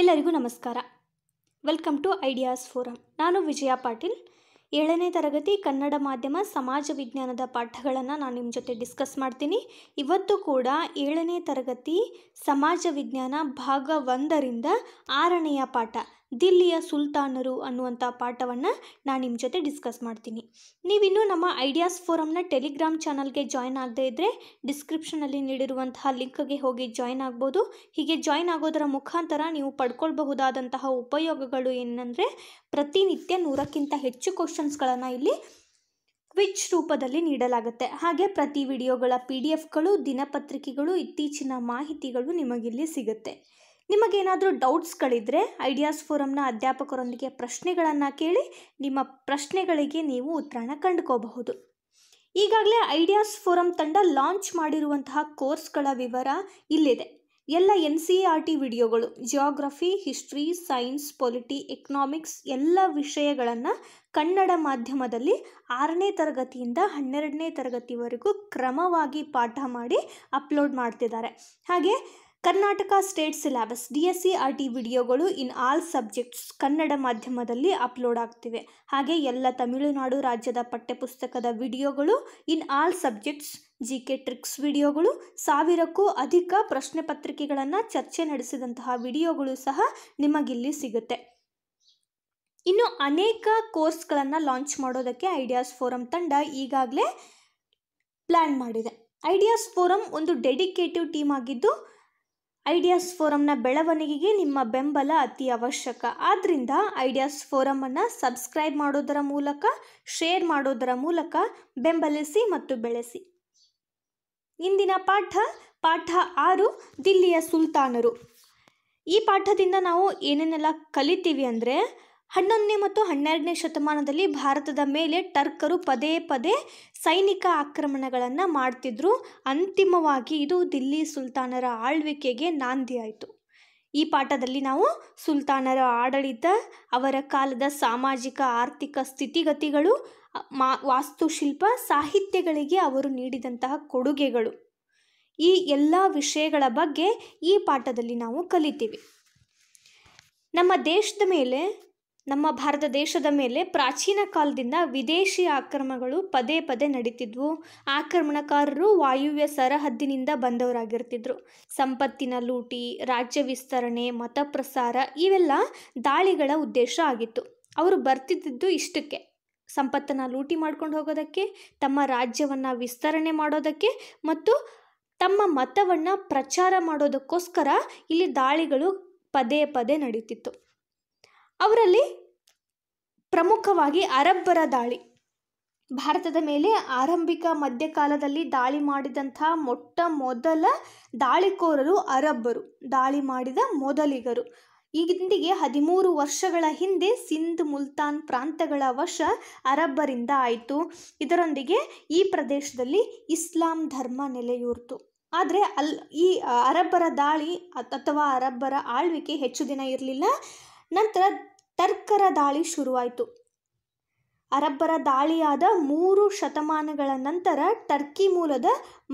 ಎಲ್ಲರಿಗೂ ನಮಸ್ಕಾರ welcome to ideas forum ನಾನು ವಿಜಯ ಪಾಟೀಲ್ ಏಳನೇ ತರಗತಿ ಕನ್ನಡ ಮಾಧ್ಯಮ ಸಮಾಜ ವಿಜ್ಞಾನದ ಪಾಠಗಳನ್ನು ನಾನು ನಿಮ್ಮ ಜೊತೆ ಡಿಸ್ಕಸ್ ಮಾಡ್ತೀನಿ ಇವತ್ತು ಕೂಡ ಏಳನೇ ತರಗತಿ ಸಮಾಜ ವಿಜ್ಞಾನ ಭಾಗ ಒಂದರಿಂದ ಆರನೆಯ ಪಾಠ ದಿಲ್ಲಿಯ ಸುಲ್ತಾನರು ಅನ್ನುವಂಥ ಪಾಠವನ್ನು ನಾನು ನಿಮ್ಮ ಜೊತೆ ಡಿಸ್ಕಸ್ ಮಾಡ್ತೀನಿ ನೀವಿನ್ನು ನಮ್ಮ ಐಡಿಯಾಸ್ ಫೋರಮ್ನ ಟೆಲಿಗ್ರಾಮ್ ಚಾನಲ್ಗೆ ಜಾಯ್ನ್ ಆಗದೇ ಇದ್ದರೆ ಡಿಸ್ಕ್ರಿಪ್ಷನಲ್ಲಿ ನೀಡಿರುವಂತಹ ಲಿಂಕ್ಗೆ ಹೋಗಿ ಜಾಯ್ನ್ ಆಗ್ಬೋದು ಹೀಗೆ ಜಾಯ್ನ್ ಆಗೋದರ ಮುಖಾಂತರ ನೀವು ಪಡ್ಕೊಳ್ಬಹುದಾದಂತಹ ಉಪಯೋಗಗಳು ಏನಂದರೆ ಪ್ರತಿನಿತ್ಯ ನೂರಕ್ಕಿಂತ ಹೆಚ್ಚು ಕ್ವಶನ್ಸ್ಗಳನ್ನು ಇಲ್ಲಿ ಕ್ವಿಚ್ ರೂಪದಲ್ಲಿ ನೀಡಲಾಗುತ್ತೆ ಹಾಗೆ ಪ್ರತಿ ವಿಡಿಯೋಗಳ ಪಿ ಡಿ ಎಫ್ಗಳು ದಿನಪತ್ರಿಕೆಗಳು ಇತ್ತೀಚಿನ ಮಾಹಿತಿಗಳು ನಿಮಗಿಲ್ಲಿ ಸಿಗುತ್ತೆ ನಿಮಗೇನಾದರೂ ಡೌಟ್ಸ್ಗಳಿದ್ದರೆ ಐಡಿಯಾಸ್ ಫೋರಮ್ನ ಅಧ್ಯಾಪಕರೊಂದಿಗೆ ಪ್ರಶ್ನೆಗಳನ್ನು ಕೇಳಿ ನಿಮ್ಮ ಪ್ರಶ್ನೆಗಳಿಗೆ ನೀವು ಉತ್ತರನ ಕಂಡುಕೋಬಹುದು ಈಗಾಗಲೇ ಐಡಿಯಾಸ್ ಫೋರಮ್ ತಂಡ ಲಾಂಚ್ ಮಾಡಿರುವಂತಹ ಕೋರ್ಸ್ಗಳ ವಿವರ ಇಲ್ಲಿದೆ ಎಲ್ಲ ಎನ್ ಸಿ ಆರ್ ಟಿ ವಿಡಿಯೋಗಳು geography history science polity economics ಎಲ್ಲ ವಿಷಯಗಳನ್ನು ಕನ್ನಡ ಮಾಧ್ಯಮದಲ್ಲಿ ಆರನೇ ತರಗತಿಯಿಂದ ಹನ್ನೆರಡನೇ ತರಗತಿವರೆಗೂ ಕ್ರಮವಾಗಿ ಪಾಠ ಮಾಡಿ ಅಪ್ಲೋಡ್ ಮಾಡ್ತಿದ್ದಾರೆ ಹಾಗೆ Karnataka state syllabus D S C R T ವಿಡಿಯೋಗಳು ಇನ್ ಆಲ್ ಸಬ್ಜೆಕ್ಟ್ಸ್ ಕನ್ನಡ ಮಾಧ್ಯಮದಲ್ಲಿ ಅಪ್ಲೋಡ್ ಆಗ್ತಿವೆ ಹಾಗೆ ಎಲ್ಲ ತಮಿಳುನಾಡು ರಾಜ್ಯದ ಪಠ್ಯಪುಸ್ತಕದ ವಿಡಿಯೋಗಳು in all subjects G K tricks ವಿಡಿಯೋಗಳು ಸಾವಿರಕ್ಕೂ ಅಧಿಕ ಪ್ರಶ್ನೆ ಪತ್ರಿಕೆಗಳನ್ನು ಚರ್ಚೆ ನಡೆಸಿದಂತಹ ವಿಡಿಯೋಗಳು ಸಹ ನಿಮಗಿಲ್ಲಿ ಸಿಗುತ್ತೆ ಇನ್ನು ಅನೇಕ ಕೋರ್ಸ್ಗಳನ್ನು ಲಾಂಚ್ ಮಾಡೋದಕ್ಕೆ ಐಡಿಯಾಸ್ ಫೋರಂ ತಂಡ ಈಗಾಗಲೇ ಪ್ಲ್ಯಾನ್ ಮಾಡಿದೆ ಐಡಿಯಾಸ್ ಫೋರಂ ಒಂದು ಡೆಡಿಕೇಟಿವ್ ಟೀಮ್ ಆಗಿದ್ದು ಐಡಿಯಾಸ್ ಫೋರಮ್ನ ಬೆಳವಣಿಗೆಗೆ ನಿಮ್ಮ ಬೆಂಬಲ ಅತಿ ಅವಶ್ಯಕ ಆದ್ದರಿಂದ ಐಡಿಯಾಸ್ ಫೋರಮನ್ನು ಸಬ್ಸ್ಕ್ರೈಬ್ ಮಾಡೋದರ ಮೂಲಕ ಶೇರ್ ಮಾಡೋದರ ಮೂಲಕ ಬೆಂಬಲಿಸಿ ಮತ್ತು ಬೆಳೆಸಿ ಇಂದಿನ ಪಾಠ ಪಾಠ ಆರು ದಿಲ್ಲಿಯ ಸುಲ್ತಾನರು ಈ ಪಾಠದಿಂದ ನಾವು ಏನೇನೆಲ್ಲ ಕಲಿತೀವಿ ಅಂದರೆ ಹನ್ನೊಂದನೇ ಮತ್ತು ಹನ್ನೆರಡನೇ ಶತಮಾನದಲ್ಲಿ ಭಾರತದ ಮೇಲೆ ಟರ್ಕರು ಪದೇ ಪದೇ ಸೈನಿಕ ಆಕ್ರಮಣಗಳನ್ನು ಮಾಡ್ತಿದ್ರು ಅಂತಿಮವಾಗಿ ಇದು ದಿಲ್ಲಿ ಸುಲ್ತಾನರ ಆಳ್ವಿಕೆಗೆ ನಾಂದಿಯಾಯಿತು ಈ ಪಾಠದಲ್ಲಿ ನಾವು ಸುಲ್ತಾನರ ಆಡಳಿತ ಅವರ ಕಾಲದ ಸಾಮಾಜಿಕ ಆರ್ಥಿಕ ಸ್ಥಿತಿಗತಿಗಳು ಮಾ ವಾಸ್ತುಶಿಲ್ಪ ಸಾಹಿತ್ಯಗಳಿಗೆ ಅವರು ನೀಡಿದಂತಹ ಕೊಡುಗೆಗಳು ಈ ಎಲ್ಲ ವಿಷಯಗಳ ಬಗ್ಗೆ ಈ ಪಾಠದಲ್ಲಿ ನಾವು ಕಲಿತೀವಿ ನಮ್ಮ ದೇಶದ ಮೇಲೆ ನಮ್ಮ ಭಾರತ ದೇಶದ ಮೇಲೆ ಪ್ರಾಚೀನ ಕಾಲದಿಂದ ವಿದೇಶಿ ಆಕ್ರಮಣಗಳು ಪದೇ ಪದೇ ನಡೀತಿದ್ವು ಆಕ್ರಮಣಕಾರರು ವಾಯುವ್ಯ ಸರಹದ್ದಿನಿಂದ ಬಂದವರಾಗಿರ್ತಿದ್ರು ಸಂಪತ್ತಿನ ಲೂಟಿ ರಾಜ್ಯ ವಿಸ್ತರಣೆ ಮತ ಪ್ರಸಾರ ಇವೆಲ್ಲ ದಾಳಿಗಳ ಉದ್ದೇಶ ಆಗಿತ್ತು ಅವರು ಬರ್ತಿದ್ದಿದ್ದು ಇಷ್ಟಕ್ಕೆ ಸಂಪತ್ತನ್ನು ಲೂಟಿ ಮಾಡ್ಕೊಂಡು ಹೋಗೋದಕ್ಕೆ ತಮ್ಮ ರಾಜ್ಯವನ್ನು ವಿಸ್ತರಣೆ ಮಾಡೋದಕ್ಕೆ ಮತ್ತು ತಮ್ಮ ಮತವನ್ನು ಪ್ರಚಾರ ಮಾಡೋದಕ್ಕೋಸ್ಕರ ಇಲ್ಲಿ ದಾಳಿಗಳು ಪದೇ ಪದೇ ನಡೀತಿತ್ತು ಅವರಲ್ಲಿ ಪ್ರಮುಖವಾಗಿ ಅರಬ್ಬರ ದಾಳಿ ಭಾರತದ ಮೇಲೆ ಆರಂಭಿಕ ಮಧ್ಯಕಾಲದಲ್ಲಿ ದಾಳಿ ಮಾಡಿದಂಥ ಮೊಟ್ಟ ಮೊದಲ ದಾಳಿಕೋರರು ಅರಬ್ಬರು ದಾಳಿ ಮಾಡಿದ ಮೊದಲಿಗರು ಈಗಿಂದಿಗೆ ಹದಿಮೂರು ವರ್ಷಗಳ ಹಿಂದೆ ಸಿಂಧ್ ಮುಲ್ತಾನ್ ಪ್ರಾಂತಗಳ ವಶ ಅರಬ್ಬರಿಂದ ಆಯಿತು ಇದರೊಂದಿಗೆ ಈ ಪ್ರದೇಶದಲ್ಲಿ ಇಸ್ಲಾಂ ಧರ್ಮ ನೆಲೆಯೂರ್ತು ಆದರೆ ಅಲ್ ಈ ಅರಬ್ಬರ ದಾಳಿ ಅಥವಾ ಅರಬ್ಬರ ಆಳ್ವಿಕೆ ಹೆಚ್ಚು ದಿನ ಇರಲಿಲ್ಲ ನಂತರ ತರ್ಕರ ದಾಳಿ ಶುರುವಾಯಿತು ಅರಬ್ಬರ ದಾಳಿಯಾದ ಮೂರು ಶತಮಾನಗಳ ನಂತರ ಟರ್ಕಿ ಮೂಲದ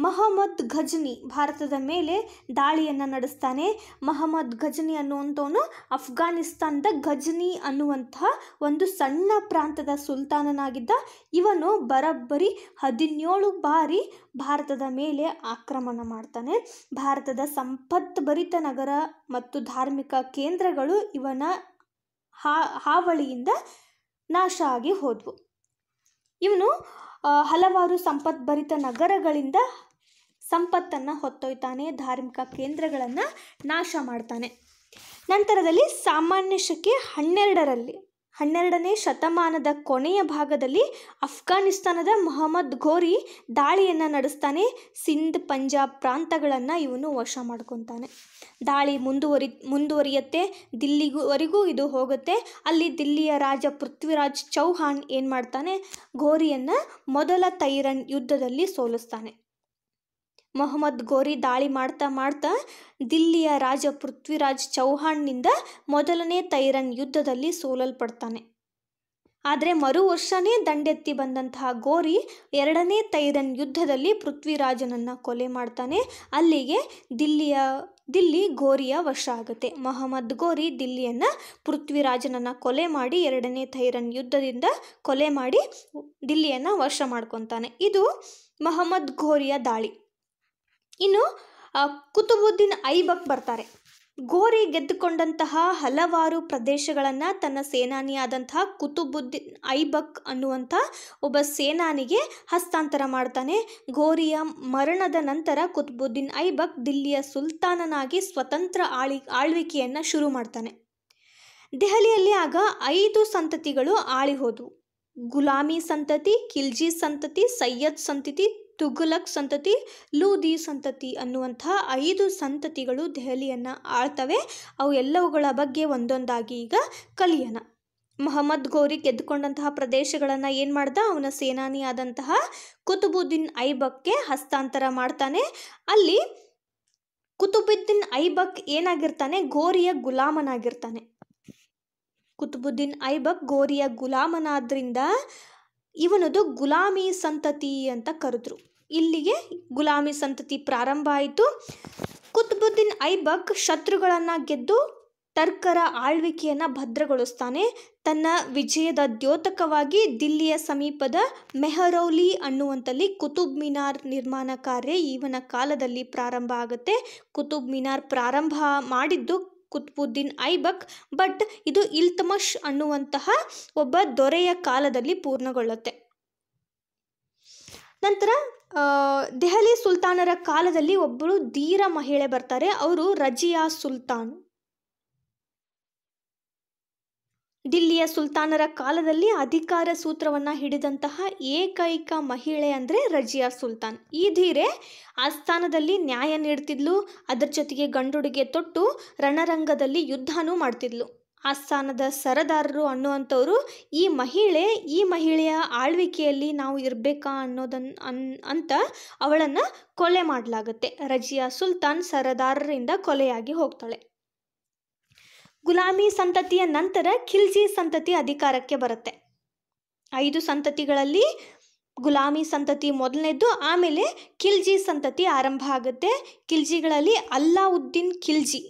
ಮಹಮ್ಮದ್ ಘಜ್ನಿ ಭಾರತದ ಮೇಲೆ ದಾಳಿಯನ್ನು ನಡೆಸ್ತಾನೆ ಮಹಮ್ಮದ್ ಘಜ್ನಿ ಅನ್ನುವಂಥವನು ಅಫ್ಘಾನಿಸ್ತಾನದ ಘಜ್ನಿ ಅನ್ನುವಂತಹ ಒಂದು ಸಣ್ಣ ಪ್ರಾಂತದ ಸುಲ್ತಾನನಾಗಿದ್ದ ಇವನು ಬರಬ್ಬರಿ ಹದಿನೇಳು ಬಾರಿ ಭಾರತದ ಮೇಲೆ ಆಕ್ರಮಣ ಮಾಡ್ತಾನೆ ಭಾರತದ ಭರಿತ ನಗರ ಮತ್ತು ಧಾರ್ಮಿಕ ಕೇಂದ್ರಗಳು ಇವನ ಹಾ ಹಾವಳಿಯಿಂದ ನಾಶ ಆಗಿ ಹೋದ್ವು ಇವನು ಹಲವಾರು ಸಂಪತ್ಭರಿತ ನಗರಗಳಿಂದ ಸಂಪತ್ತನ್ನು ಹೊತ್ತೊಯ್ತಾನೆ ಧಾರ್ಮಿಕ ಕೇಂದ್ರಗಳನ್ನು ನಾಶ ಮಾಡ್ತಾನೆ ನಂತರದಲ್ಲಿ ಸಾಮಾನ್ಯ ಶಕೆ ಹನ್ನೆರಡರಲ್ಲಿ ಹನ್ನೆರಡನೇ ಶತಮಾನದ ಕೊನೆಯ ಭಾಗದಲ್ಲಿ ಅಫ್ಘಾನಿಸ್ತಾನದ ಮೊಹಮ್ಮದ್ ಘೋರಿ ದಾಳಿಯನ್ನು ನಡೆಸ್ತಾನೆ ಸಿಂಧ್ ಪಂಜಾಬ್ ಪ್ರಾಂತಗಳನ್ನು ಇವನು ವಶ ಮಾಡ್ಕೊತಾನೆ ದಾಳಿ ಮುಂದುವರಿ ಮುಂದುವರಿಯುತ್ತೆ ದಿಲ್ಲಿಗೂವರೆಗೂ ಇದು ಹೋಗುತ್ತೆ ಅಲ್ಲಿ ದಿಲ್ಲಿಯ ರಾಜ ಪೃಥ್ವಿರಾಜ್ ಚೌಹಾಣ್ ಏನು ಮಾಡ್ತಾನೆ ಘೋರಿಯನ್ನು ಮೊದಲ ತೈರನ್ ಯುದ್ಧದಲ್ಲಿ ಸೋಲಿಸ್ತಾನೆ ಮೊಹಮ್ಮದ್ ಗೋರಿ ದಾಳಿ ಮಾಡ್ತಾ ಮಾಡ್ತಾ ದಿಲ್ಲಿಯ ರಾಜ ಪೃಥ್ವಿರಾಜ್ ಚೌಹಾಣ್ನಿಂದ ಮೊದಲನೇ ತೈರನ್ ಯುದ್ಧದಲ್ಲಿ ಸೋಲಲ್ಪಡ್ತಾನೆ ಆದರೆ ಮರು ವರ್ಷನೇ ದಂಡೆತ್ತಿ ಬಂದಂತಹ ಗೋರಿ ಎರಡನೇ ತೈರನ್ ಯುದ್ಧದಲ್ಲಿ ಪೃಥ್ವಿರಾಜನನ್ನು ಕೊಲೆ ಮಾಡ್ತಾನೆ ಅಲ್ಲಿಗೆ ದಿಲ್ಲಿಯ ದಿಲ್ಲಿ ಗೋರಿಯ ವಶ ಆಗುತ್ತೆ ಮೊಹಮ್ಮದ್ ಗೋರಿ ದಿಲ್ಲಿಯನ್ನು ಪೃಥ್ವಿರಾಜನನ್ನು ಕೊಲೆ ಮಾಡಿ ಎರಡನೇ ತೈರನ್ ಯುದ್ಧದಿಂದ ಕೊಲೆ ಮಾಡಿ ದಿಲ್ಲಿಯನ್ನು ವಶ ಮಾಡ್ಕೊತಾನೆ ಇದು ಮೊಹಮ್ಮದ್ ಗೋರಿಯ ದಾಳಿ ಇನ್ನು ಕುತುಬುದ್ದೀನ್ ಐಬಕ್ ಬರ್ತಾರೆ ಗೋರಿ ಗೆದ್ದುಕೊಂಡಂತಹ ಹಲವಾರು ಪ್ರದೇಶಗಳನ್ನು ತನ್ನ ಸೇನಾನಿಯಾದಂತಹ ಕುತುಬುದ್ದೀನ್ ಐಬಕ್ ಅನ್ನುವಂಥ ಒಬ್ಬ ಸೇನಾನಿಗೆ ಹಸ್ತಾಂತರ ಮಾಡ್ತಾನೆ ಗೋರಿಯ ಮರಣದ ನಂತರ ಕುತುಬುದ್ದೀನ್ ಐಬಕ್ ದಿಲ್ಲಿಯ ಸುಲ್ತಾನನಾಗಿ ಸ್ವತಂತ್ರ ಆಳಿ ಆಳ್ವಿಕೆಯನ್ನು ಶುರು ಮಾಡ್ತಾನೆ ದೆಹಲಿಯಲ್ಲಿ ಆಗ ಐದು ಸಂತತಿಗಳು ಆಳಿ ಹೋದವು ಗುಲಾಮಿ ಸಂತತಿ ಖಿಲ್ಜಿ ಸಂತತಿ ಸೈಯದ್ ಸಂತತಿ ತುಘಲಕ್ ಸಂತತಿ ಲೂದಿ ಸಂತತಿ ಅನ್ನುವಂತಹ ಐದು ಸಂತತಿಗಳು ದೆಹಲಿಯನ್ನು ಆಳ್ತವೆ ಅವು ಎಲ್ಲವುಗಳ ಬಗ್ಗೆ ಒಂದೊಂದಾಗಿ ಈಗ ಕಲಿಯನ ಮೊಹಮ್ಮದ್ ಗೋರಿ ಗೆದ್ದುಕೊಂಡಂತಹ ಪ್ರದೇಶಗಳನ್ನು ಏನು ಮಾಡ್ದ ಅವನ ಸೇನಾನಿಯಾದಂತಹ ಕುತುಬುದ್ದೀನ್ ಐಬಕ್ಗೆ ಹಸ್ತಾಂತರ ಮಾಡ್ತಾನೆ ಅಲ್ಲಿ ಕುತುಬುದ್ದೀನ್ ಐಬಕ್ ಏನಾಗಿರ್ತಾನೆ ಗೋರಿಯ ಗುಲಾಮನಾಗಿರ್ತಾನೆ ಕುತುಬುದ್ದೀನ್ ಐಬಕ್ ಗೋರಿಯ ಗುಲಾಮನಾದ್ರಿಂದ ಇವನದು ಗುಲಾಮಿ ಸಂತತಿ ಅಂತ ಕರೆದ್ರು ಇಲ್ಲಿಗೆ ಗುಲಾಮಿ ಸಂತತಿ ಪ್ರಾರಂಭ ಆಯಿತು ಕುತ್ಬುದ್ದೀನ್ ಐಬಕ್ ಶತ್ರುಗಳನ್ನು ಗೆದ್ದು ಟರ್ಕರ ಆಳ್ವಿಕೆಯನ್ನು ಭದ್ರಗೊಳಿಸ್ತಾನೆ ತನ್ನ ವಿಜಯದ ದ್ಯೋತಕವಾಗಿ ದಿಲ್ಲಿಯ ಸಮೀಪದ ಮೆಹರೌಲಿ ಅನ್ನುವಂತಲ್ಲಿ ಕುತುಬ್ ಮಿನಾರ್ ನಿರ್ಮಾಣ ಕಾರ್ಯ ಇವನ ಕಾಲದಲ್ಲಿ ಪ್ರಾರಂಭ ಆಗುತ್ತೆ ಕುತುಬ್ ಮಿನಾರ್ ಪ್ರಾರಂಭ ಮಾಡಿದ್ದು ಕುತ್ಬುದ್ದೀನ್ ಐಬಕ್ ಬಟ್ ಇದು ಇಲ್ತಮಶ್ ಅನ್ನುವಂತಹ ಒಬ್ಬ ದೊರೆಯ ಕಾಲದಲ್ಲಿ ಪೂರ್ಣಗೊಳ್ಳುತ್ತೆ ನಂತರ ದೆಹಲಿ ಸುಲ್ತಾನರ ಕಾಲದಲ್ಲಿ ಒಬ್ಬರು ಧೀರ ಮಹಿಳೆ ಬರ್ತಾರೆ ಅವರು ರಜಿಯಾ ಸುಲ್ತಾನ್ ದಿಲ್ಲಿಯ ಸುಲ್ತಾನರ ಕಾಲದಲ್ಲಿ ಅಧಿಕಾರ ಸೂತ್ರವನ್ನು ಹಿಡಿದಂತಹ ಏಕೈಕ ಮಹಿಳೆ ಅಂದರೆ ರಜಿಯಾ ಸುಲ್ತಾನ್ ಈ ಧೀರೆ ಆಸ್ಥಾನದಲ್ಲಿ ನ್ಯಾಯ ನೀಡ್ತಿದ್ಲು ಅದರ ಜೊತೆಗೆ ಗಂಡುಡಿಗೆ ತೊಟ್ಟು ರಣರಂಗದಲ್ಲಿ ಯುದ್ಧನೂ ಮಾಡ್ತಿದ್ಲು ಆಸ್ಥಾನದ ಸರದಾರರು ಅನ್ನುವಂಥವರು ಈ ಮಹಿಳೆ ಈ ಮಹಿಳೆಯ ಆಳ್ವಿಕೆಯಲ್ಲಿ ನಾವು ಇರಬೇಕಾ ಅನ್ನೋದನ್ನು ಅನ್ ಅಂತ ಅವಳನ್ನು ಕೊಲೆ ಮಾಡಲಾಗುತ್ತೆ ರಜಿಯಾ ಸುಲ್ತಾನ್ ಸರದಾರರಿಂದ ಕೊಲೆಯಾಗಿ ಹೋಗ್ತಾಳೆ ಗುಲಾಮಿ ಸಂತತಿಯ ನಂತರ ಖಿಲ್ಜಿ ಸಂತತಿ ಅಧಿಕಾರಕ್ಕೆ ಬರುತ್ತೆ ಐದು ಸಂತತಿಗಳಲ್ಲಿ ಗುಲಾಮಿ ಸಂತತಿ ಮೊದಲನೇದ್ದು ಆಮೇಲೆ ಖಿಲ್ಜಿ ಸಂತತಿ ಆರಂಭ ಆಗುತ್ತೆ ಖಿಲ್ಜಿಗಳಲ್ಲಿ ಅಲ್ಲಾವುದ್ದೀನ್ ಖಿಲ್ಜಿ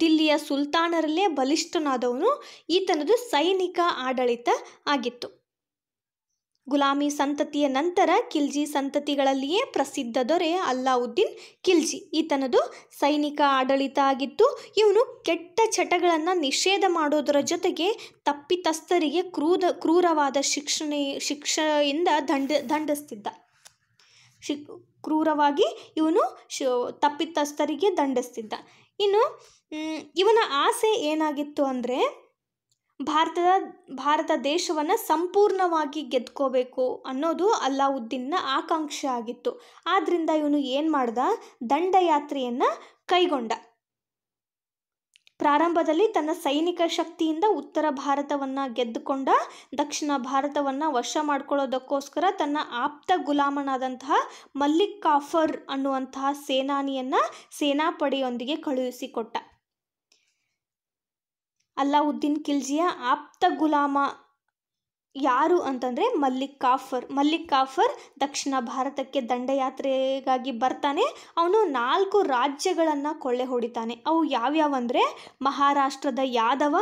ದಿಲ್ಲಿಯ ಸುಲ್ತಾನರಲ್ಲೇ ಬಲಿಷ್ಠನಾದವನು ಈತನದು ಸೈನಿಕ ಆಡಳಿತ ಆಗಿತ್ತು ಗುಲಾಮಿ ಸಂತತಿಯ ನಂತರ ಖಿಲ್ಜಿ ಸಂತತಿಗಳಲ್ಲಿಯೇ ಪ್ರಸಿದ್ಧ ದೊರೆ ಅಲ್ಲಾವುದ್ದೀನ್ ಖಿಲ್ಜಿ ಈತನದು ಸೈನಿಕ ಆಡಳಿತ ಆಗಿತ್ತು ಇವನು ಕೆಟ್ಟ ಚಟಗಳನ್ನು ನಿಷೇಧ ಮಾಡೋದರ ಜೊತೆಗೆ ತಪ್ಪಿತಸ್ಥರಿಗೆ ಕ್ರೂದ ಕ್ರೂರವಾದ ಶಿಕ್ಷಣ ಶಿಕ್ಷೆಯಿಂದ ದಂಡ ದಂಡಿಸ್ತಿದ್ದ ಶಿ ಕ್ರೂರವಾಗಿ ಇವನು ಶ ತಪ್ಪಿತಸ್ಥರಿಗೆ ದಂಡಿಸ್ತಿದ್ದ ಇನ್ನು ಇವನ ಆಸೆ ಏನಾಗಿತ್ತು ಅಂದರೆ ಭಾರತದ ಭಾರತ ದೇಶವನ್ನು ಸಂಪೂರ್ಣವಾಗಿ ಗೆದ್ಕೋಬೇಕು ಅನ್ನೋದು ಅಲ್ಲಾವುದ್ದೀನ್ನ ಆಕಾಂಕ್ಷೆ ಆಗಿತ್ತು ಆದ್ದರಿಂದ ಇವನು ಏನು ಮಾಡ್ದ ದಂಡಯಾತ್ರೆಯನ್ನು ಕೈಗೊಂಡ ಪ್ರಾರಂಭದಲ್ಲಿ ತನ್ನ ಸೈನಿಕ ಶಕ್ತಿಯಿಂದ ಉತ್ತರ ಭಾರತವನ್ನು ಗೆದ್ದುಕೊಂಡ ದಕ್ಷಿಣ ಭಾರತವನ್ನು ವಶ ಮಾಡ್ಕೊಳ್ಳೋದಕ್ಕೋಸ್ಕರ ತನ್ನ ಆಪ್ತ ಗುಲಾಮನಾದಂತಹ ಮಲ್ಲಿಕ್ ಕಾಫರ್ ಅನ್ನುವಂತಹ ಸೇನಾನಿಯನ್ನು ಸೇನಾಪಡೆಯೊಂದಿಗೆ ಕಳುಹಿಸಿಕೊಟ್ಟ ಅಲ್ಲಾವುದ್ದೀನ್ ಖಿಲ್ಜಿಯ ಆಪ್ತ ಗುಲಾಮ ಯಾರು ಅಂತಂದರೆ ಮಲ್ಲಿಕ್ ಕಾಫರ್ ಮಲ್ಲಿಕ್ ಕಾಫರ್ ದಕ್ಷಿಣ ಭಾರತಕ್ಕೆ ದಂಡಯಾತ್ರೆಗಾಗಿ ಬರ್ತಾನೆ ಅವನು ನಾಲ್ಕು ರಾಜ್ಯಗಳನ್ನು ಕೊಳ್ಳೆ ಹೊಡಿತಾನೆ ಅವು ಯಾವ್ಯಾವ ಅಂದರೆ ಮಹಾರಾಷ್ಟ್ರದ ಯಾದವ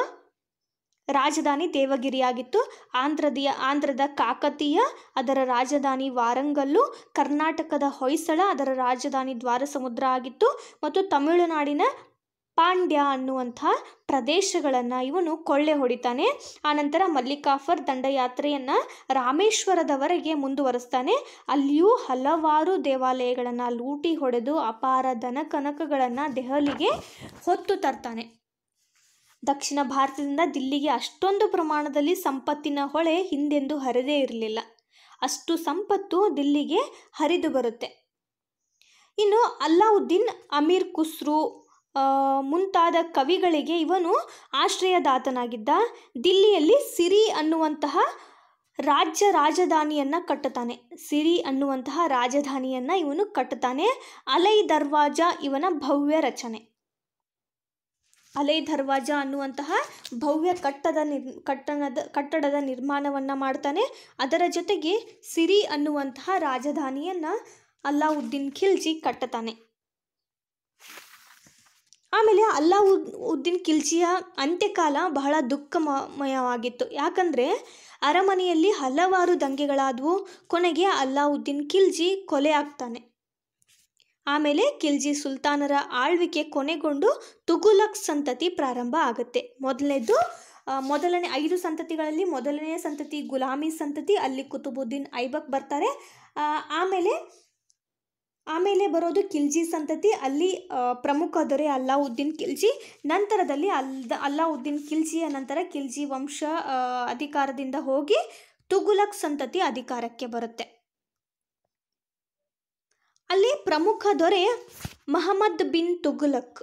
ರಾಜಧಾನಿ ದೇವಗಿರಿಯಾಗಿತ್ತು ಆಂಧ್ರದಿಯ ಆಂಧ್ರದ ಕಾಕತೀಯ ಅದರ ರಾಜಧಾನಿ ವಾರಂಗಲ್ಲು ಕರ್ನಾಟಕದ ಹೊಯ್ಸಳ ಅದರ ರಾಜಧಾನಿ ದ್ವಾರಸಮುದ್ರ ಆಗಿತ್ತು ಮತ್ತು ತಮಿಳುನಾಡಿನ ಪಾಂಡ್ಯ ಅನ್ನುವಂಥ ಪ್ರದೇಶಗಳನ್ನು ಇವನು ಕೊಳ್ಳೆ ಹೊಡಿತಾನೆ ಆನಂತರ ಮಲ್ಲಿಕಾಫರ್ ದಂಡಯಾತ್ರೆಯನ್ನು ರಾಮೇಶ್ವರದವರೆಗೆ ಮುಂದುವರೆಸ್ತಾನೆ ಅಲ್ಲಿಯೂ ಹಲವಾರು ದೇವಾಲಯಗಳನ್ನು ಲೂಟಿ ಹೊಡೆದು ಅಪಾರ ದನ ಕನಕಗಳನ್ನು ದೆಹಲಿಗೆ ಹೊತ್ತು ತರ್ತಾನೆ ದಕ್ಷಿಣ ಭಾರತದಿಂದ ದಿಲ್ಲಿಗೆ ಅಷ್ಟೊಂದು ಪ್ರಮಾಣದಲ್ಲಿ ಸಂಪತ್ತಿನ ಹೊಳೆ ಹಿಂದೆಂದು ಹರಿದೇ ಇರಲಿಲ್ಲ ಅಷ್ಟು ಸಂಪತ್ತು ದಿಲ್ಲಿಗೆ ಹರಿದು ಬರುತ್ತೆ ಇನ್ನು ಅಲ್ಲಾವುದ್ದೀನ್ ಅಮೀರ್ ಖುಸ್ರು ಮುಂತಾದ ಕವಿಗಳಿಗೆ ಇವನು ಆಶ್ರಯದಾತನಾಗಿದ್ದ ದಿಲ್ಲಿಯಲ್ಲಿ ಸಿರಿ ಅನ್ನುವಂತಹ ರಾಜ್ಯ ರಾಜಧಾನಿಯನ್ನು ಕಟ್ಟುತ್ತಾನೆ ಸಿರಿ ಅನ್ನುವಂತಹ ರಾಜಧಾನಿಯನ್ನು ಇವನು ಕಟ್ಟುತ್ತಾನೆ ಅಲೈ ದರ್ವಾಜ ಇವನ ಭವ್ಯ ರಚನೆ ಅಲೈ ದರ್ವಾಜ ಅನ್ನುವಂತಹ ಭವ್ಯ ಕಟ್ಟದ ನಿರ್ ಕಟ್ಟಣದ ಕಟ್ಟಡದ ನಿರ್ಮಾಣವನ್ನು ಮಾಡ್ತಾನೆ ಅದರ ಜೊತೆಗೆ ಸಿರಿ ಅನ್ನುವಂತಹ ರಾಜಧಾನಿಯನ್ನು ಅಲ್ಲಾವುದ್ದೀನ್ ಖಿಲ್ಜಿ ಕಟ್ಟತಾನೆ ಆಮೇಲೆ ಅಲ್ಲಾ ಉದ್ದಿನ್ ಖಿಲ್ಜಿಯ ಅಂತ್ಯಕಾಲ ಬಹಳ ದುಃಖಮಯವಾಗಿತ್ತು ಯಾಕಂದರೆ ಅರಮನೆಯಲ್ಲಿ ಹಲವಾರು ದಂಗೆಗಳಾದವು ಕೊನೆಗೆ ಅಲ್ಲಾವುದ್ದೀನ್ ಖಿಲ್ಜಿ ಕೊಲೆ ಆಗ್ತಾನೆ ಆಮೇಲೆ ಖಿಲ್ಜಿ ಸುಲ್ತಾನರ ಆಳ್ವಿಕೆ ಕೊನೆಗೊಂಡು ತುಗುಲಕ್ ಸಂತತಿ ಪ್ರಾರಂಭ ಆಗುತ್ತೆ ಮೊದಲನೇದು ಮೊದಲನೇ ಐದು ಸಂತತಿಗಳಲ್ಲಿ ಮೊದಲನೇ ಸಂತತಿ ಗುಲಾಮಿ ಸಂತತಿ ಅಲ್ಲಿ ಕುತುಬುದ್ದೀನ್ ಐಬಕ್ ಬರ್ತಾರೆ ಆಮೇಲೆ ಆಮೇಲೆ ಬರೋದು ಖಿಲ್ಜಿ ಸಂತತಿ ಅಲ್ಲಿ ಪ್ರಮುಖ ದೊರೆ ಅಲ್ಲಾವುದ್ದೀನ್ ಖಿಲ್ಜಿ ನಂತರದಲ್ಲಿ ಅಲ್ದ ಅಲ್ಲಾವುದ್ದೀನ್ ಖಿಲ್ಜಿಯ ನಂತರ ಖಿಲ್ಜಿ ವಂಶ ಅಧಿಕಾರದಿಂದ ಹೋಗಿ ತುಗುಲಕ್ ಸಂತತಿ ಅಧಿಕಾರಕ್ಕೆ ಬರುತ್ತೆ ಅಲ್ಲಿ ಪ್ರಮುಖ ದೊರೆ ಮಹಮ್ಮದ್ ಬಿನ್ ತುಗುಲಕ್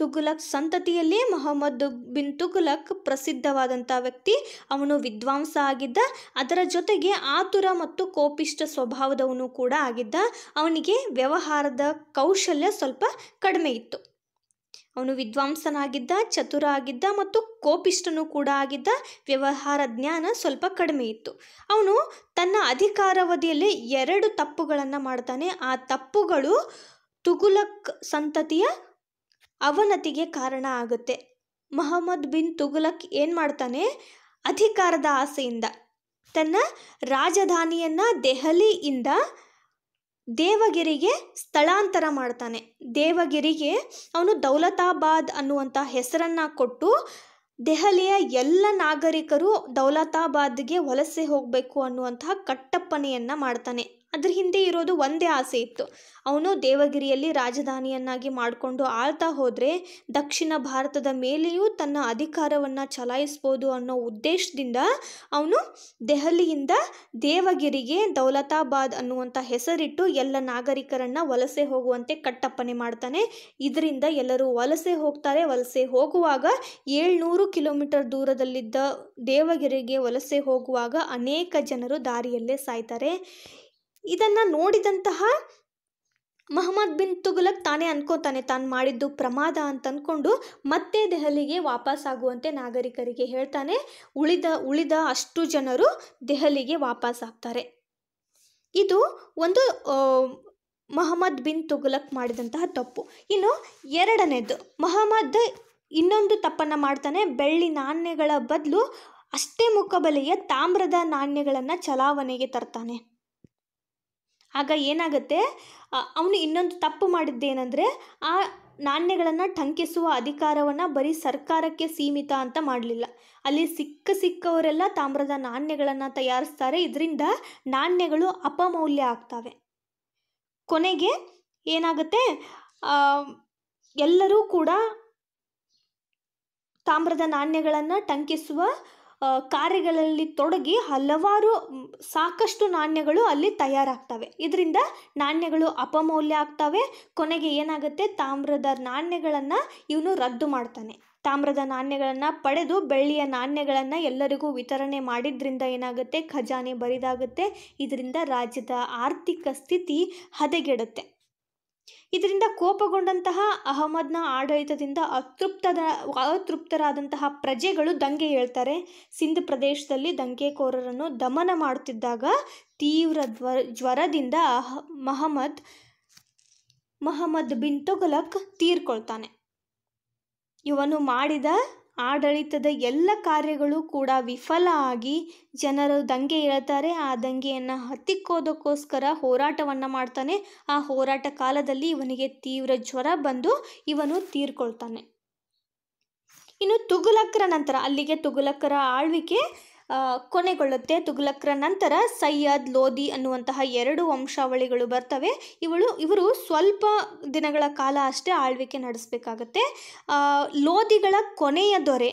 ತುಗುಲಕ್ ಸಂತತಿಯಲ್ಲೇ ಮೊಹಮ್ಮದ್ ಬಿನ್ ತುಗುಲಕ್ ಪ್ರಸಿದ್ಧವಾದಂಥ ವ್ಯಕ್ತಿ ಅವನು ವಿದ್ವಾಂಸ ಆಗಿದ್ದ ಅದರ ಜೊತೆಗೆ ಆತುರ ಮತ್ತು ಕೋಪಿಷ್ಟ ಸ್ವಭಾವದವನು ಕೂಡ ಆಗಿದ್ದ ಅವನಿಗೆ ವ್ಯವಹಾರದ ಕೌಶಲ್ಯ ಸ್ವಲ್ಪ ಕಡಿಮೆ ಇತ್ತು ಅವನು ವಿದ್ವಾಂಸನಾಗಿದ್ದ ಚತುರ ಆಗಿದ್ದ ಮತ್ತು ಕೋಪಿಷ್ಟನು ಕೂಡ ಆಗಿದ್ದ ವ್ಯವಹಾರ ಜ್ಞಾನ ಸ್ವಲ್ಪ ಕಡಿಮೆ ಇತ್ತು ಅವನು ತನ್ನ ಅಧಿಕಾರಾವಧಿಯಲ್ಲಿ ಎರಡು ತಪ್ಪುಗಳನ್ನು ಮಾಡ್ತಾನೆ ಆ ತಪ್ಪುಗಳು ತುಗುಲಕ್ ಸಂತತಿಯ ಅವನತಿಗೆ ಕಾರಣ ಆಗುತ್ತೆ ಮಹಮ್ಮದ್ ಬಿನ್ ತುಘಲಕ್ ಏನು ಮಾಡ್ತಾನೆ ಅಧಿಕಾರದ ಆಸೆಯಿಂದ ತನ್ನ ರಾಜಧಾನಿಯನ್ನು ದೆಹಲಿಯಿಂದ ದೇವಗಿರಿಗೆ ಸ್ಥಳಾಂತರ ಮಾಡ್ತಾನೆ ದೇವಗಿರಿಗೆ ಅವನು ದೌಲತಾಬಾದ್ ಅನ್ನುವಂಥ ಹೆಸರನ್ನು ಕೊಟ್ಟು ದೆಹಲಿಯ ಎಲ್ಲ ನಾಗರಿಕರು ದೌಲತಾಬಾದ್ಗೆ ವಲಸೆ ಹೋಗಬೇಕು ಅನ್ನುವಂತಹ ಕಟ್ಟಪ್ಪನೆಯನ್ನು ಮಾಡ್ತಾನೆ ಅದ್ರ ಹಿಂದೆ ಇರೋದು ಒಂದೇ ಆಸೆ ಇತ್ತು ಅವನು ದೇವಗಿರಿಯಲ್ಲಿ ರಾಜಧಾನಿಯನ್ನಾಗಿ ಮಾಡಿಕೊಂಡು ಆಳ್ತಾ ಹೋದರೆ ದಕ್ಷಿಣ ಭಾರತದ ಮೇಲೆಯೂ ತನ್ನ ಅಧಿಕಾರವನ್ನು ಚಲಾಯಿಸ್ಬೋದು ಅನ್ನೋ ಉದ್ದೇಶದಿಂದ ಅವನು ದೆಹಲಿಯಿಂದ ದೇವಗಿರಿಗೆ ದೌಲತಾಬಾದ್ ಅನ್ನುವಂಥ ಹೆಸರಿಟ್ಟು ಎಲ್ಲ ನಾಗರಿಕರನ್ನು ವಲಸೆ ಹೋಗುವಂತೆ ಕಟ್ಟಪ್ಪನೆ ಮಾಡ್ತಾನೆ ಇದರಿಂದ ಎಲ್ಲರೂ ವಲಸೆ ಹೋಗ್ತಾರೆ ವಲಸೆ ಹೋಗುವಾಗ ಏಳ್ನೂರು ಕಿಲೋಮೀಟರ್ ದೂರದಲ್ಲಿದ್ದ ದೇವಗಿರಿಗೆ ವಲಸೆ ಹೋಗುವಾಗ ಅನೇಕ ಜನರು ದಾರಿಯಲ್ಲೇ ಸಾಯ್ತಾರೆ ಇದನ್ನು ನೋಡಿದಂತಹ ಮಹಮ್ಮದ್ ಬಿನ್ ತುಗುಲಕ್ ತಾನೇ ಅನ್ಕೋತಾನೆ ತಾನು ಮಾಡಿದ್ದು ಪ್ರಮಾದ ಅಂತ ಅಂದ್ಕೊಂಡು ಮತ್ತೆ ದೆಹಲಿಗೆ ಆಗುವಂತೆ ನಾಗರಿಕರಿಗೆ ಹೇಳ್ತಾನೆ ಉಳಿದ ಉಳಿದ ಅಷ್ಟು ಜನರು ದೆಹಲಿಗೆ ಆಗ್ತಾರೆ ಇದು ಒಂದು ಮಹಮ್ಮದ್ ಬಿನ್ ತುಗುಲಕ್ ಮಾಡಿದಂತಹ ತಪ್ಪು ಇನ್ನು ಎರಡನೇದು ಮಹಮ್ಮದ್ ಇನ್ನೊಂದು ತಪ್ಪನ್ನು ಮಾಡ್ತಾನೆ ಬೆಳ್ಳಿ ನಾಣ್ಯಗಳ ಬದಲು ಅಷ್ಟೇ ಮುಖಬಲೆಯ ತಾಮ್ರದ ನಾಣ್ಯಗಳನ್ನು ಚಲಾವಣೆಗೆ ತರ್ತಾನೆ ಆಗ ಏನಾಗುತ್ತೆ ಅವನು ಇನ್ನೊಂದು ತಪ್ಪು ಮಾಡಿದ್ದೇನೆಂದರೆ ಆ ನಾಣ್ಯಗಳನ್ನು ಟಂಕಿಸುವ ಅಧಿಕಾರವನ್ನು ಬರೀ ಸರ್ಕಾರಕ್ಕೆ ಸೀಮಿತ ಅಂತ ಮಾಡಲಿಲ್ಲ ಅಲ್ಲಿ ಸಿಕ್ಕ ಸಿಕ್ಕವರೆಲ್ಲ ತಾಮ್ರದ ನಾಣ್ಯಗಳನ್ನು ತಯಾರಿಸ್ತಾರೆ ಇದರಿಂದ ನಾಣ್ಯಗಳು ಅಪಮೌಲ್ಯ ಆಗ್ತವೆ ಕೊನೆಗೆ ಏನಾಗುತ್ತೆ ಎಲ್ಲರೂ ಕೂಡ ತಾಮ್ರದ ನಾಣ್ಯಗಳನ್ನು ಟಂಕಿಸುವ ಕಾರ್ಯಗಳಲ್ಲಿ ತೊಡಗಿ ಹಲವಾರು ಸಾಕಷ್ಟು ನಾಣ್ಯಗಳು ಅಲ್ಲಿ ತಯಾರಾಗ್ತವೆ ಇದರಿಂದ ನಾಣ್ಯಗಳು ಅಪಮೌಲ್ಯ ಆಗ್ತವೆ ಕೊನೆಗೆ ಏನಾಗುತ್ತೆ ತಾಮ್ರದ ನಾಣ್ಯಗಳನ್ನು ಇವನು ರದ್ದು ಮಾಡ್ತಾನೆ ತಾಮ್ರದ ನಾಣ್ಯಗಳನ್ನು ಪಡೆದು ಬೆಳ್ಳಿಯ ನಾಣ್ಯಗಳನ್ನು ಎಲ್ಲರಿಗೂ ವಿತರಣೆ ಮಾಡಿದ್ರಿಂದ ಏನಾಗುತ್ತೆ ಖಜಾನೆ ಬರಿದಾಗುತ್ತೆ ಇದರಿಂದ ರಾಜ್ಯದ ಆರ್ಥಿಕ ಸ್ಥಿತಿ ಹದಗೆಡುತ್ತೆ ಇದರಿಂದ ಕೋಪಗೊಂಡಂತಹ ಅಹಮದ್ನ ಆಡಳಿತದಿಂದ ಅತೃಪ್ತದ ಅತೃಪ್ತರಾದಂತಹ ಪ್ರಜೆಗಳು ದಂಗೆ ಹೇಳ್ತಾರೆ ಸಿಂಧ್ ಪ್ರದೇಶದಲ್ಲಿ ದಂಗೆಕೋರರನ್ನು ದಮನ ಮಾಡುತ್ತಿದ್ದಾಗ ತೀವ್ರ ಜ್ವರ ಜ್ವರದಿಂದ ಅಹ ಮಹಮ್ಮದ್ ಮಹಮ್ಮದ್ ಬಿನ್ ತೊಗಲಕ್ ತೀರ್ಕೊಳ್ತಾನೆ ಇವನು ಮಾಡಿದ ಆಡಳಿತದ ಎಲ್ಲ ಕಾರ್ಯಗಳು ಕೂಡ ವಿಫಲ ಆಗಿ ಜನರು ದಂಗೆ ಹೇಳ್ತಾರೆ ಆ ದಂಗೆಯನ್ನು ಹತ್ತಿಕ್ಕೋದಕ್ಕೋಸ್ಕರ ಹೋರಾಟವನ್ನು ಮಾಡ್ತಾನೆ ಆ ಹೋರಾಟ ಕಾಲದಲ್ಲಿ ಇವನಿಗೆ ತೀವ್ರ ಜ್ವರ ಬಂದು ಇವನು ತೀರ್ಕೊಳ್ತಾನೆ ಇನ್ನು ತುಘಲಕ್ಕರ ನಂತರ ಅಲ್ಲಿಗೆ ತುಘಲಕ್ಕರ ಆಳ್ವಿಕೆ ಕೊನೆಗೊಳ್ಳುತ್ತೆ ತುಘಲಕ್ರ ನಂತರ ಸೈಯದ್ ಲೋದಿ ಅನ್ನುವಂತಹ ಎರಡು ವಂಶಾವಳಿಗಳು ಬರ್ತವೆ ಇವಳು ಇವರು ಸ್ವಲ್ಪ ದಿನಗಳ ಕಾಲ ಅಷ್ಟೇ ಆಳ್ವಿಕೆ ನಡೆಸಬೇಕಾಗತ್ತೆ ಲೋದಿಗಳ ಕೊನೆಯ ದೊರೆ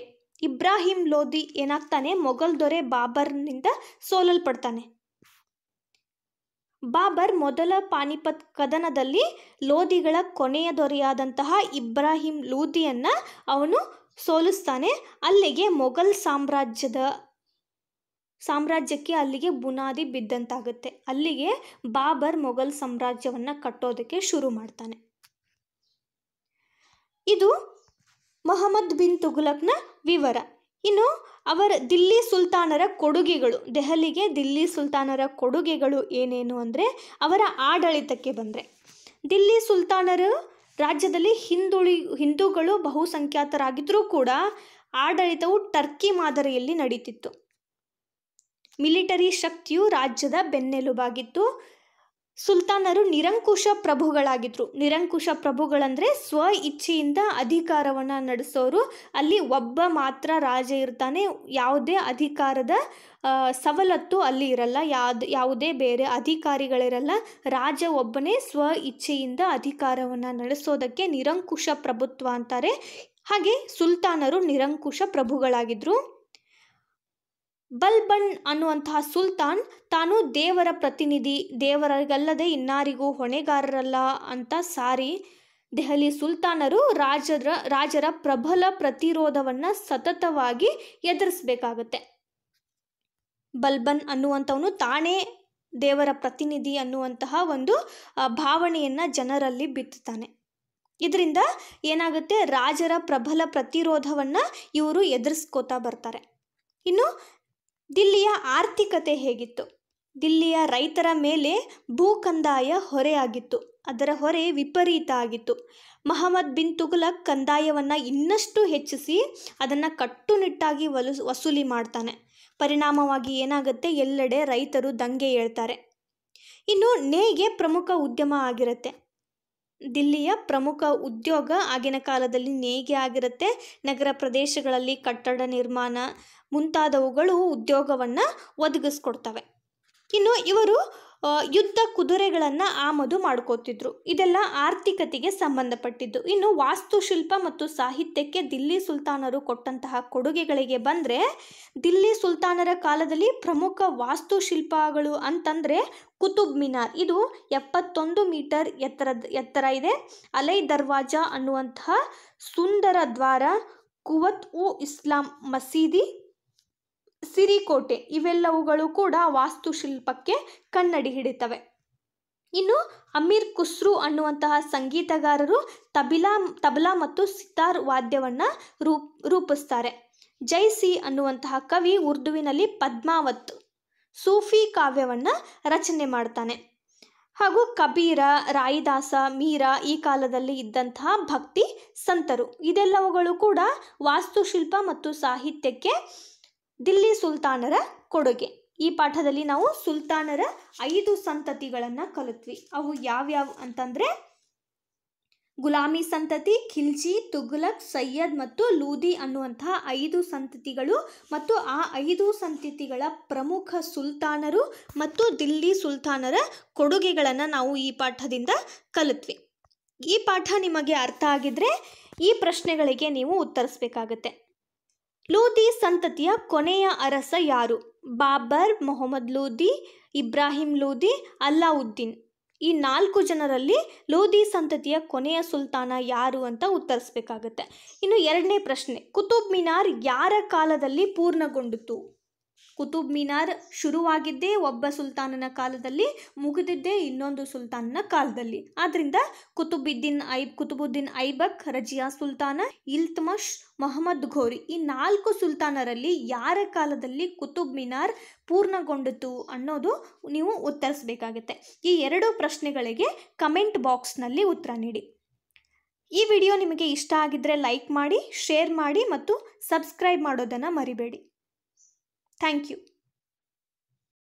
ಇಬ್ರಾಹಿಂ ಲೋದಿ ಏನಾಗ್ತಾನೆ ಮೊಘಲ್ ದೊರೆ ಬಾಬರ್ನಿಂದ ಸೋಲಲ್ಪಡ್ತಾನೆ ಬಾಬರ್ ಮೊದಲ ಪಾನಿಪತ್ ಕದನದಲ್ಲಿ ಲೋದಿಗಳ ಕೊನೆಯ ದೊರೆಯಾದಂತಹ ಇಬ್ರಾಹಿಂ ಲೋದಿಯನ್ನು ಅವನು ಸೋಲಿಸ್ತಾನೆ ಅಲ್ಲಿಗೆ ಮೊಘಲ್ ಸಾಮ್ರಾಜ್ಯದ ಸಾಮ್ರಾಜ್ಯಕ್ಕೆ ಅಲ್ಲಿಗೆ ಬುನಾದಿ ಬಿದ್ದಂತಾಗುತ್ತೆ ಅಲ್ಲಿಗೆ ಬಾಬರ್ ಮೊಘಲ್ ಸಾಮ್ರಾಜ್ಯವನ್ನು ಕಟ್ಟೋದಕ್ಕೆ ಶುರು ಮಾಡ್ತಾನೆ ಇದು ಮೊಹಮ್ಮದ್ ಬಿನ್ ತುಘಲಕ್ನ ವಿವರ ಇನ್ನು ಅವರ ದಿಲ್ಲಿ ಸುಲ್ತಾನರ ಕೊಡುಗೆಗಳು ದೆಹಲಿಗೆ ದಿಲ್ಲಿ ಸುಲ್ತಾನರ ಕೊಡುಗೆಗಳು ಏನೇನು ಅಂದರೆ ಅವರ ಆಡಳಿತಕ್ಕೆ ಬಂದರೆ ದಿಲ್ಲಿ ಸುಲ್ತಾನರು ರಾಜ್ಯದಲ್ಲಿ ಹಿಂದುಳಿ ಹಿಂದೂಗಳು ಬಹುಸಂಖ್ಯಾತರಾಗಿದ್ದರೂ ಕೂಡ ಆಡಳಿತವು ಟರ್ಕಿ ಮಾದರಿಯಲ್ಲಿ ನಡೀತಿತ್ತು ಮಿಲಿಟರಿ ಶಕ್ತಿಯು ರಾಜ್ಯದ ಬೆನ್ನೆಲುಬಾಗಿತ್ತು ಸುಲ್ತಾನರು ನಿರಂಕುಶ ಪ್ರಭುಗಳಾಗಿದ್ದರು ನಿರಂಕುಶ ಪ್ರಭುಗಳಂದರೆ ಸ್ವ ಇಚ್ಛೆಯಿಂದ ಅಧಿಕಾರವನ್ನು ನಡೆಸೋರು ಅಲ್ಲಿ ಒಬ್ಬ ಮಾತ್ರ ರಾಜ ಇರ್ತಾನೆ ಯಾವುದೇ ಅಧಿಕಾರದ ಸವಲತ್ತು ಅಲ್ಲಿ ಇರಲ್ಲ ಯಾವ್ದು ಯಾವುದೇ ಬೇರೆ ಅಧಿಕಾರಿಗಳಿರಲ್ಲ ರಾಜ ಒಬ್ಬನೇ ಸ್ವ ಇಚ್ಛೆಯಿಂದ ಅಧಿಕಾರವನ್ನು ನಡೆಸೋದಕ್ಕೆ ನಿರಂಕುಶ ಪ್ರಭುತ್ವ ಅಂತಾರೆ ಹಾಗೆ ಸುಲ್ತಾನರು ನಿರಂಕುಶ ಪ್ರಭುಗಳಾಗಿದ್ದರು ಬಲ್ಬನ್ ಅನ್ನುವಂತಹ ಸುಲ್ತಾನ್ ತಾನು ದೇವರ ಪ್ರತಿನಿಧಿ ದೇವರಿಗಲ್ಲದೆ ಇನ್ನಾರಿಗೂ ಹೊಣೆಗಾರರಲ್ಲ ಅಂತ ಸಾರಿ ದೆಹಲಿ ಸುಲ್ತಾನರು ರಾಜರ ರಾಜರ ಪ್ರಬಲ ಪ್ರತಿರೋಧವನ್ನು ಸತತವಾಗಿ ಎದುರಿಸಬೇಕಾಗತ್ತೆ ಬಲ್ಬನ್ ಅನ್ನುವಂಥವನು ತಾನೇ ದೇವರ ಪ್ರತಿನಿಧಿ ಅನ್ನುವಂತಹ ಒಂದು ಭಾವನೆಯನ್ನು ಜನರಲ್ಲಿ ಬಿತ್ತುತ್ತಾನೆ ಇದರಿಂದ ಏನಾಗುತ್ತೆ ರಾಜರ ಪ್ರಬಲ ಪ್ರತಿರೋಧವನ್ನು ಇವರು ಎದುರಿಸ್ಕೋತಾ ಬರ್ತಾರೆ ಇನ್ನು ದಿಲ್ಲಿಯ ಆರ್ಥಿಕತೆ ಹೇಗಿತ್ತು ದಿಲ್ಲಿಯ ರೈತರ ಮೇಲೆ ಭೂಕಂದಾಯ ಹೊರೆಯಾಗಿತ್ತು ಅದರ ಹೊರೆ ವಿಪರೀತ ಆಗಿತ್ತು ಮಹಮ್ಮದ್ ಬಿನ್ ತುಗುಲಕ್ ಕಂದಾಯವನ್ನು ಇನ್ನಷ್ಟು ಹೆಚ್ಚಿಸಿ ಅದನ್ನು ಕಟ್ಟುನಿಟ್ಟಾಗಿ ವಲು ವಸೂಲಿ ಮಾಡ್ತಾನೆ ಪರಿಣಾಮವಾಗಿ ಏನಾಗುತ್ತೆ ಎಲ್ಲೆಡೆ ರೈತರು ದಂಗೆ ಏಳ್ತಾರೆ ಇನ್ನು ನೇಯ್ಗೆ ಪ್ರಮುಖ ಉದ್ಯಮ ಆಗಿರುತ್ತೆ ದಿಲ್ಲಿಯ ಪ್ರಮುಖ ಉದ್ಯೋಗ ಆಗಿನ ಕಾಲದಲ್ಲಿ ನೇಯ್ಗೆ ಆಗಿರುತ್ತೆ ನಗರ ಪ್ರದೇಶಗಳಲ್ಲಿ ಕಟ್ಟಡ ನಿರ್ಮಾಣ ಮುಂತಾದವುಗಳು ಉದ್ಯೋಗವನ್ನು ಒದಗಿಸ್ಕೊಡ್ತವೆ ಇನ್ನು ಇವರು ಯುದ್ಧ ಕುದುರೆಗಳನ್ನು ಆಮದು ಮಾಡ್ಕೋತಿದ್ರು ಇದೆಲ್ಲ ಆರ್ಥಿಕತೆಗೆ ಸಂಬಂಧಪಟ್ಟಿದ್ದು ಇನ್ನು ವಾಸ್ತುಶಿಲ್ಪ ಮತ್ತು ಸಾಹಿತ್ಯಕ್ಕೆ ದಿಲ್ಲಿ ಸುಲ್ತಾನರು ಕೊಟ್ಟಂತಹ ಕೊಡುಗೆಗಳಿಗೆ ಬಂದರೆ ದಿಲ್ಲಿ ಸುಲ್ತಾನರ ಕಾಲದಲ್ಲಿ ಪ್ರಮುಖ ವಾಸ್ತುಶಿಲ್ಪಗಳು ಅಂತಂದರೆ ಕುತುಬ್ ಮಿನಾರ್ ಇದು ಎಪ್ಪತ್ತೊಂದು ಮೀಟರ್ ಎತ್ತರದ ಎತ್ತರ ಇದೆ ಅಲೈ ದರ್ವಾಜಾ ಅನ್ನುವಂತಹ ಸುಂದರ ದ್ವಾರ ಕುವತ್ ಉ ಇಸ್ಲಾಂ ಮಸೀದಿ ಸಿರಿಕೋಟೆ ಇವೆಲ್ಲವುಗಳು ಕೂಡ ವಾಸ್ತುಶಿಲ್ಪಕ್ಕೆ ಕನ್ನಡಿ ಹಿಡಿತವೆ ಇನ್ನು ಅಮೀರ್ ಖುಸ್ರು ಅನ್ನುವಂತಹ ಸಂಗೀತಗಾರರು ತಬಿಲಾ ತಬಲಾ ಮತ್ತು ಸಿತಾರ್ ವಾದ್ಯವನ್ನು ರೂಪ್ ರೂಪಿಸ್ತಾರೆ ಜೈಸಿ ಅನ್ನುವಂತಹ ಕವಿ ಉರ್ದುವಿನಲ್ಲಿ ಪದ್ಮಾವತ್ ಸೂಫಿ ಕಾವ್ಯವನ್ನು ರಚನೆ ಮಾಡ್ತಾನೆ ಹಾಗೂ ಕಬೀರ ರಾಯಿದಾಸ ಮೀರ ಈ ಕಾಲದಲ್ಲಿ ಇದ್ದಂತಹ ಭಕ್ತಿ ಸಂತರು ಇದೆಲ್ಲವುಗಳು ಕೂಡ ವಾಸ್ತುಶಿಲ್ಪ ಮತ್ತು ಸಾಹಿತ್ಯಕ್ಕೆ ದಿಲ್ಲಿ ಸುಲ್ತಾನರ ಕೊಡುಗೆ ಈ ಪಾಠದಲ್ಲಿ ನಾವು ಸುಲ್ತಾನರ ಐದು ಸಂತತಿಗಳನ್ನು ಕಲಿತ್ವಿ ಅವು ಯಾವ್ಯಾವ ಅಂತಂದರೆ ಗುಲಾಮಿ ಸಂತತಿ ಖಿಲ್ಜಿ ತುಘಲಕ್ ಸೈಯದ್ ಮತ್ತು ಲೂದಿ ಅನ್ನುವಂತಹ ಐದು ಸಂತತಿಗಳು ಮತ್ತು ಆ ಐದು ಸಂತತಿಗಳ ಪ್ರಮುಖ ಸುಲ್ತಾನರು ಮತ್ತು ದಿಲ್ಲಿ ಸುಲ್ತಾನರ ಕೊಡುಗೆಗಳನ್ನು ನಾವು ಈ ಪಾಠದಿಂದ ಕಲಿತ್ವಿ ಈ ಪಾಠ ನಿಮಗೆ ಅರ್ಥ ಆಗಿದ್ರೆ ಈ ಪ್ರಶ್ನೆಗಳಿಗೆ ನೀವು ಉತ್ತರಿಸಬೇಕಾಗತ್ತೆ ಲೋಧಿ ಸಂತತಿಯ ಕೊನೆಯ ಅರಸ ಯಾರು ಬಾಬರ್ ಮೊಹಮ್ಮದ್ ಲೋಧಿ ಇಬ್ರಾಹಿಂ ಲೋಧಿ ಅಲ್ಲಾವುದ್ದೀನ್ ಈ ನಾಲ್ಕು ಜನರಲ್ಲಿ ಲೋಧಿ ಸಂತತಿಯ ಕೊನೆಯ ಸುಲ್ತಾನ ಯಾರು ಅಂತ ಉತ್ತರಿಸ್ಬೇಕಾಗತ್ತೆ ಇನ್ನು ಎರಡನೇ ಪ್ರಶ್ನೆ ಕುತುಬ್ ಮಿನಾರ್ ಯಾರ ಕಾಲದಲ್ಲಿ ಪೂರ್ಣಗೊಂಡಿತು ಕುತುಬ್ ಮಿನಾರ್ ಶುರುವಾಗಿದ್ದೇ ಒಬ್ಬ ಸುಲ್ತಾನನ ಕಾಲದಲ್ಲಿ ಮುಗಿದಿದ್ದೇ ಇನ್ನೊಂದು ಸುಲ್ತಾನನ ಕಾಲದಲ್ಲಿ ಆದ್ದರಿಂದ ಕುತುಬುದ್ದೀನ್ ಐಬ್ ಕುತುಬುದ್ದೀನ್ ಐಬಕ್ ರಜಿಯಾ ಸುಲ್ತಾನ ಇಲ್ತಮಶ್ ಮೊಹಮ್ಮದ್ ಘೋರಿ ಈ ನಾಲ್ಕು ಸುಲ್ತಾನರಲ್ಲಿ ಯಾರ ಕಾಲದಲ್ಲಿ ಕುತುಬ್ ಮಿನಾರ್ ಪೂರ್ಣಗೊಂಡಿತು ಅನ್ನೋದು ನೀವು ಉತ್ತರಿಸಬೇಕಾಗುತ್ತೆ ಈ ಎರಡು ಪ್ರಶ್ನೆಗಳಿಗೆ ಕಮೆಂಟ್ ಬಾಕ್ಸ್ನಲ್ಲಿ ಉತ್ತರ ನೀಡಿ ಈ ವಿಡಿಯೋ ನಿಮಗೆ ಇಷ್ಟ ಆಗಿದ್ದರೆ ಲೈಕ್ ಮಾಡಿ ಶೇರ್ ಮಾಡಿ ಮತ್ತು ಸಬ್ಸ್ಕ್ರೈಬ್ ಮಾಡೋದನ್ನು ಮರಿಬೇಡಿ Thank you.